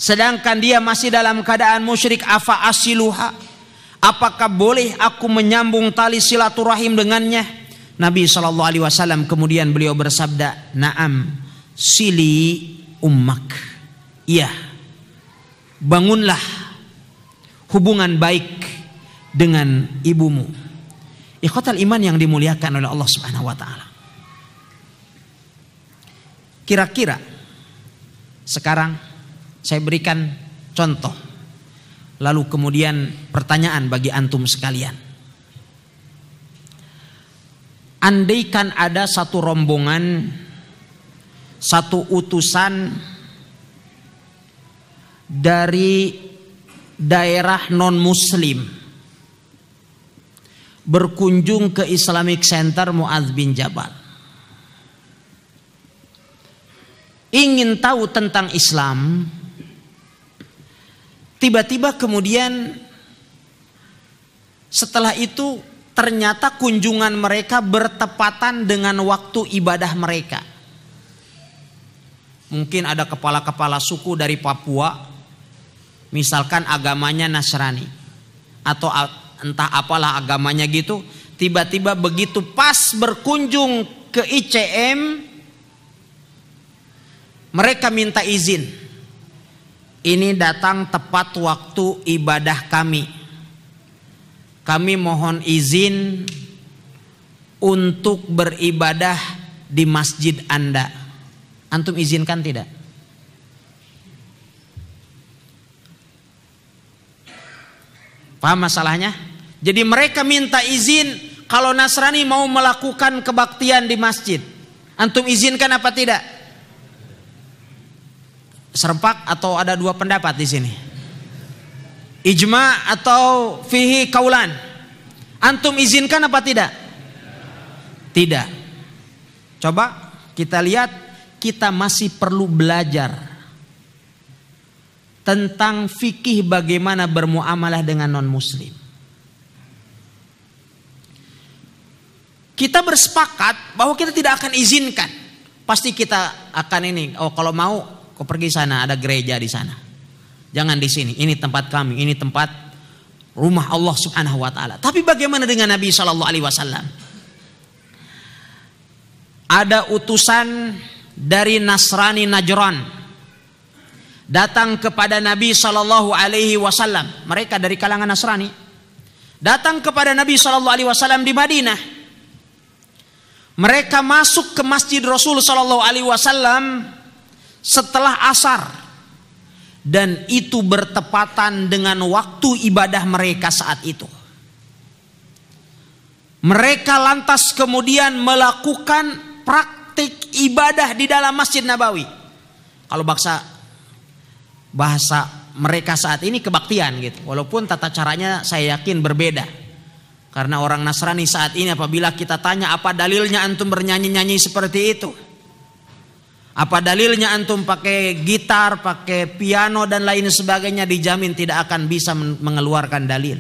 sedangkan dia masih dalam keadaan musyrik afa asiluha apakah boleh aku menyambung tali silaturahim dengannya Nabi Shallallahu alaihi wasallam kemudian beliau bersabda naam sili ummak iya bangunlah hubungan baik dengan ibumu Ikhwatal iman yang dimuliakan oleh Allah Subhanahu wa taala. Kira-kira sekarang saya berikan contoh. Lalu kemudian pertanyaan bagi antum sekalian. Andaikan ada satu rombongan, satu utusan dari daerah non muslim berkunjung ke Islamic Center Muaz bin Jabal. Ingin tahu tentang Islam, tiba-tiba kemudian setelah itu ternyata kunjungan mereka bertepatan dengan waktu ibadah mereka. Mungkin ada kepala-kepala suku dari Papua, misalkan agamanya Nasrani atau entah apalah agamanya gitu. Tiba-tiba begitu pas berkunjung ke ICM, mereka minta izin. Ini datang tepat waktu ibadah kami. Kami mohon izin untuk beribadah di masjid Anda. Antum izinkan tidak? Paham masalahnya? Jadi mereka minta izin kalau Nasrani mau melakukan kebaktian di masjid. Antum izinkan apa tidak? Serempak atau ada dua pendapat di sini. Ijma atau fihi kaulan. Antum izinkan apa tidak? Tidak. Coba kita lihat kita masih perlu belajar tentang fikih bagaimana bermuamalah dengan non muslim. Kita bersepakat bahwa kita tidak akan izinkan. Pasti kita akan ini, oh kalau mau kau pergi sana, ada gereja di sana. Jangan di sini, ini tempat kami, ini tempat rumah Allah Subhanahu wa taala. Tapi bagaimana dengan Nabi sallallahu alaihi wasallam? Ada utusan dari Nasrani Najran datang kepada Nabi Shallallahu Alaihi Wasallam. Mereka dari kalangan Nasrani datang kepada Nabi Shallallahu Alaihi Wasallam di Madinah. Mereka masuk ke masjid Rasul Shallallahu Alaihi Wasallam setelah asar dan itu bertepatan dengan waktu ibadah mereka saat itu. Mereka lantas kemudian melakukan praktik ibadah di dalam Masjid Nabawi. Kalau bahasa bahasa mereka saat ini kebaktian gitu. Walaupun tata caranya saya yakin berbeda. Karena orang Nasrani saat ini apabila kita tanya apa dalilnya antum bernyanyi-nyanyi seperti itu? Apa dalilnya antum pakai gitar, pakai piano dan lain sebagainya dijamin tidak akan bisa mengeluarkan dalil.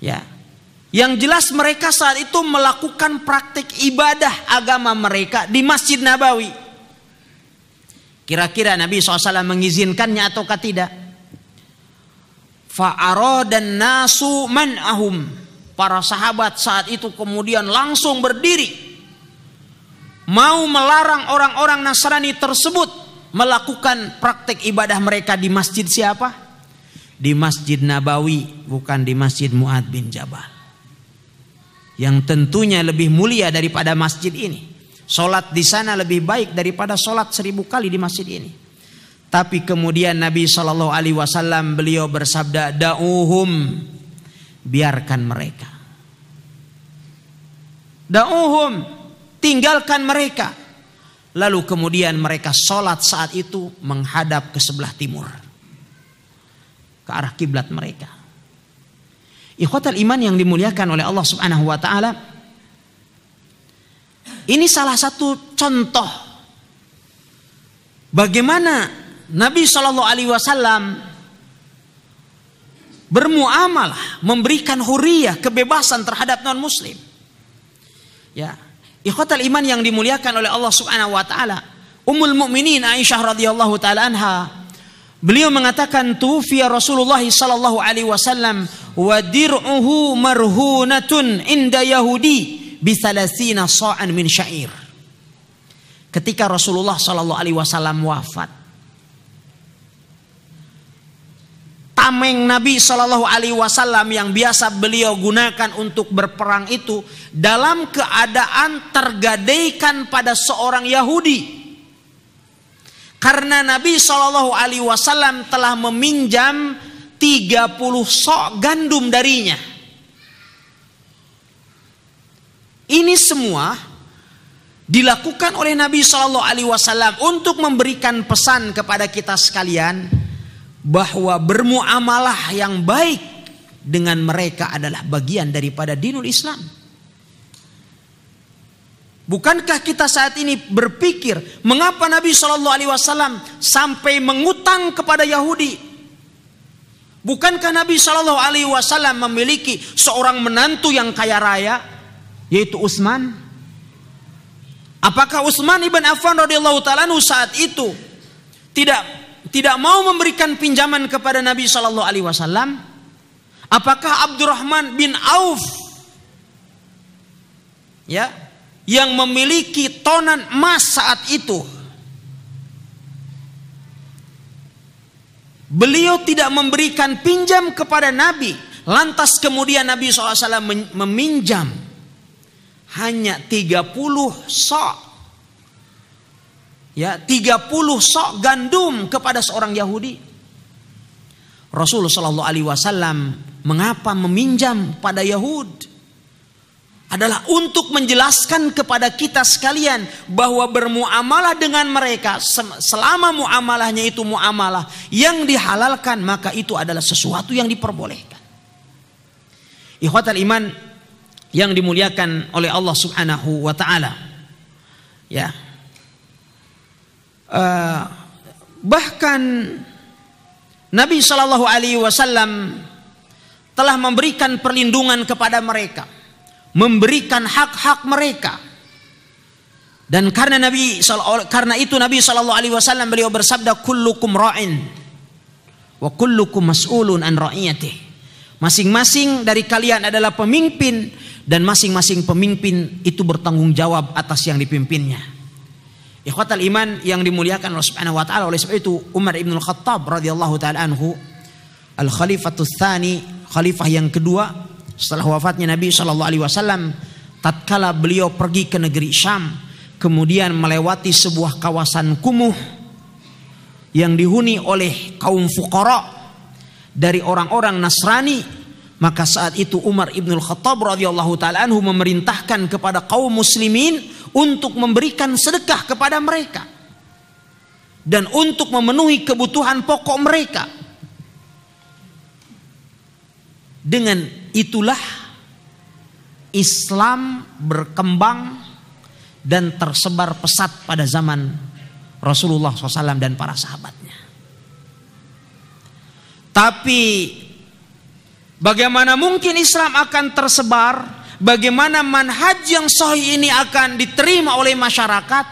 Ya. Yang jelas mereka saat itu melakukan praktik ibadah agama mereka di Masjid Nabawi. Kira-kira Nabi SAW mengizinkannya atau tidak? dan nasu man'ahum. Para sahabat saat itu kemudian langsung berdiri. Mau melarang orang-orang Nasrani tersebut melakukan praktek ibadah mereka di masjid siapa? Di masjid Nabawi, bukan di masjid Mu'ad bin Jabal. Yang tentunya lebih mulia daripada masjid ini. solat di sana lebih baik daripada solat seribu kali di masjid ini. Tapi kemudian Nabi Shallallahu Alaihi Wasallam beliau bersabda, dauhum, biarkan mereka. Dauhum, tinggalkan mereka. Lalu kemudian mereka sholat saat itu menghadap ke sebelah timur. Ke arah kiblat mereka. Ikhwatal iman yang dimuliakan oleh Allah subhanahu wa ta'ala. Ini salah satu contoh. Bagaimana Nabi Shallallahu Alaihi Wasallam bermuamalah, memberikan huriyah, kebebasan terhadap non Muslim. Ya, ikhwatal iman yang dimuliakan oleh Allah Subhanahu Wa Taala. Ummul Mukminin Aisyah radhiyallahu taala anha Beliau mengatakan tufiya Rasulullah sallallahu alaihi wasallam wa dir'uhu marhunatun inda Yahudi bi sa'an min syair. Ketika Rasulullah sallallahu alaihi wasallam wafat, tameng Nabi Shallallahu Alaihi Wasallam yang biasa beliau gunakan untuk berperang itu dalam keadaan tergadaikan pada seorang Yahudi. Karena Nabi Shallallahu Alaihi Wasallam telah meminjam 30 sok gandum darinya. Ini semua dilakukan oleh Nabi Shallallahu Alaihi Wasallam untuk memberikan pesan kepada kita sekalian bahwa bermuamalah yang baik dengan mereka adalah bagian daripada dinul Islam. Bukankah kita saat ini berpikir mengapa Nabi Shallallahu Alaihi Wasallam sampai mengutang kepada Yahudi? Bukankah Nabi Shallallahu Alaihi Wasallam memiliki seorang menantu yang kaya raya, yaitu Utsman? Apakah Utsman ibn Affan radhiyallahu taalaanhu saat itu tidak tidak mau memberikan pinjaman kepada Nabi Shallallahu Alaihi Wasallam, apakah Abdurrahman bin Auf ya yang memiliki tonan emas saat itu Beliau tidak memberikan pinjam kepada Nabi. Lantas kemudian Nabi Alaihi Wasallam meminjam. Hanya 30 sok ya 30 sok gandum kepada seorang Yahudi. Rasulullah Shallallahu Alaihi Wasallam mengapa meminjam pada Yahud adalah untuk menjelaskan kepada kita sekalian bahwa bermuamalah dengan mereka selama muamalahnya itu muamalah yang dihalalkan maka itu adalah sesuatu yang diperbolehkan. Ikhwatal iman yang dimuliakan oleh Allah Subhanahu wa taala. Ya, Eh, bahkan Nabi Shallallahu Alaihi Wasallam telah memberikan perlindungan kepada mereka, memberikan hak-hak mereka. Dan karena Nabi karena itu Nabi Shallallahu Alaihi Wasallam beliau bersabda, kullukum ra'in, wa kullukum mas'ulun an ra'iyatih. Masing-masing dari kalian adalah pemimpin dan masing-masing pemimpin itu bertanggung jawab atas yang dipimpinnya. Ikhwatal iman yang dimuliakan Allah Subhanahu wa taala oleh sebab itu Umar bin Khattab radhiyallahu taala anhu al khalifatus tsani khalifah yang kedua setelah wafatnya Nabi sallallahu alaihi wasallam tatkala beliau pergi ke negeri Syam kemudian melewati sebuah kawasan kumuh yang dihuni oleh kaum fuqara dari orang-orang Nasrani maka saat itu Umar ibnul Khattab radhiyallahu taala anhu memerintahkan kepada kaum muslimin untuk memberikan sedekah kepada mereka dan untuk memenuhi kebutuhan pokok mereka. Dengan itulah Islam berkembang dan tersebar pesat pada zaman Rasulullah SAW dan para sahabatnya. Tapi Bagaimana mungkin Islam akan tersebar? Bagaimana manhaj yang sahih ini akan diterima oleh masyarakat?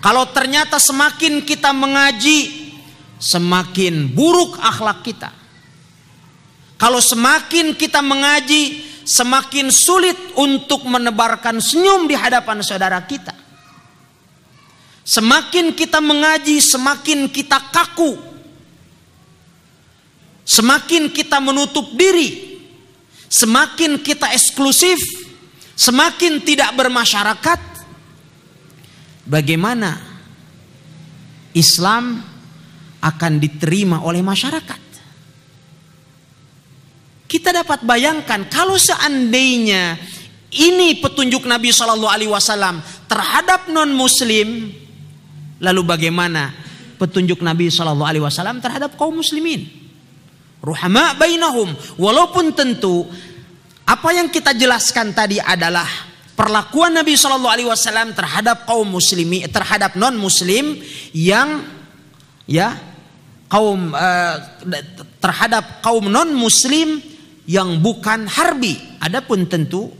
Kalau ternyata semakin kita mengaji, semakin buruk akhlak kita. Kalau semakin kita mengaji, semakin sulit untuk menebarkan senyum di hadapan saudara kita. Semakin kita mengaji, semakin kita kaku. Semakin kita menutup diri, semakin kita eksklusif, semakin tidak bermasyarakat, bagaimana Islam akan diterima oleh masyarakat? Kita dapat bayangkan kalau seandainya ini petunjuk Nabi Shallallahu Alaihi Wasallam terhadap non Muslim, lalu bagaimana petunjuk Nabi Shallallahu Alaihi Wasallam terhadap kaum Muslimin? Ruhama bainahum. Walaupun tentu apa yang kita jelaskan tadi adalah perlakuan Nabi Shallallahu Alaihi Wasallam terhadap kaum muslimi, terhadap non muslim yang ya kaum eh, terhadap kaum non muslim yang bukan harbi. Adapun tentu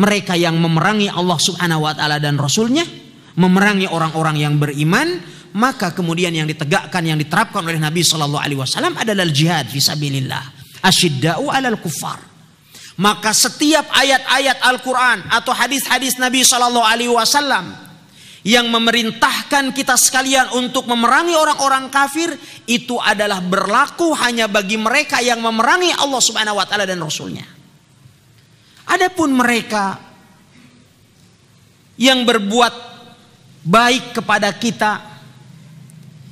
mereka yang memerangi Allah Subhanahu Wa Taala dan Rasulnya, memerangi orang-orang yang beriman, maka kemudian yang ditegakkan yang diterapkan oleh Nabi Shallallahu Alaihi Wasallam adalah jihad visabilillah ashidau alal kufar maka setiap ayat-ayat Al-Quran atau hadis-hadis Nabi Shallallahu Alaihi Wasallam yang memerintahkan kita sekalian untuk memerangi orang-orang kafir itu adalah berlaku hanya bagi mereka yang memerangi Allah Subhanahu wa taala dan rasulnya. Adapun mereka yang berbuat baik kepada kita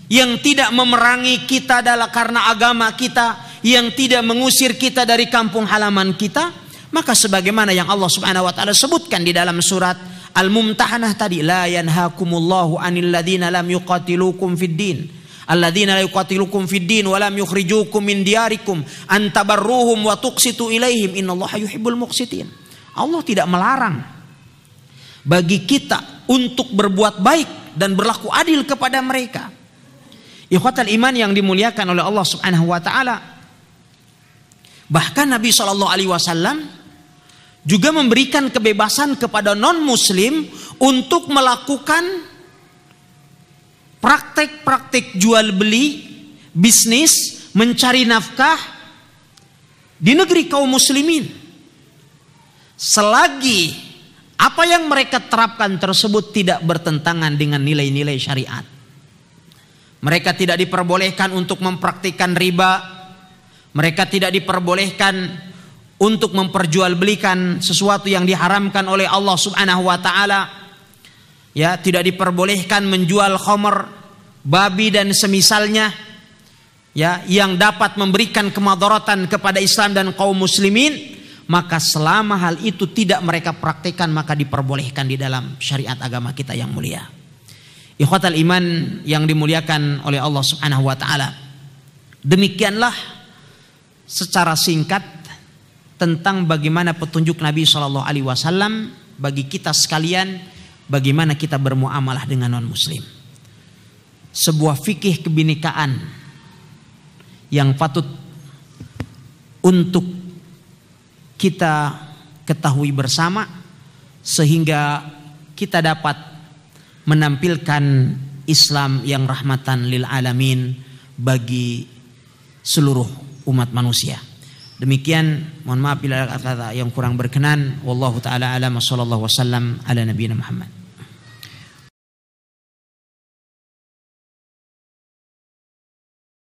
yang tidak memerangi kita adalah karena agama kita, yang tidak mengusir kita dari kampung halaman kita, maka sebagaimana yang Allah Subhanahu wa taala sebutkan di dalam surat Al-Mumtahanah tadi, la yanhakumullahu anil ladzina lam yuqatilukum fid din. Alladzina la yuqatilukum fid din wa lam yukhrijukum min diyarikum an tabarruhum wa tuqsitu ilaihim innallaha yuhibbul muqsitin. Allah tidak melarang bagi kita untuk berbuat baik dan berlaku adil kepada mereka Ikhwatal iman yang dimuliakan oleh Allah Subhanahu wa taala. Bahkan Nabi Shallallahu alaihi wasallam juga memberikan kebebasan kepada non muslim untuk melakukan praktek-praktek jual beli, bisnis, mencari nafkah di negeri kaum muslimin. Selagi apa yang mereka terapkan tersebut tidak bertentangan dengan nilai-nilai syariat. Mereka tidak diperbolehkan untuk mempraktikkan riba. Mereka tidak diperbolehkan untuk memperjualbelikan sesuatu yang diharamkan oleh Allah Subhanahu wa taala. Ya, tidak diperbolehkan menjual khomer, babi dan semisalnya ya yang dapat memberikan kemadaratan kepada Islam dan kaum muslimin, maka selama hal itu tidak mereka praktekkan maka diperbolehkan di dalam syariat agama kita yang mulia. Ikhwatal iman yang dimuliakan oleh Allah Subhanahu wa taala. Demikianlah secara singkat tentang bagaimana petunjuk Nabi Shallallahu alaihi wasallam bagi kita sekalian bagaimana kita bermuamalah dengan non muslim. Sebuah fikih kebinekaan yang patut untuk kita ketahui bersama sehingga kita dapat menampilkan Islam yang rahmatan lil alamin bagi seluruh umat manusia. Demikian mohon maaf bila kata yang kurang berkenan. Wallahu taala alam sallallahu wasallam ala nabiyina Muhammad.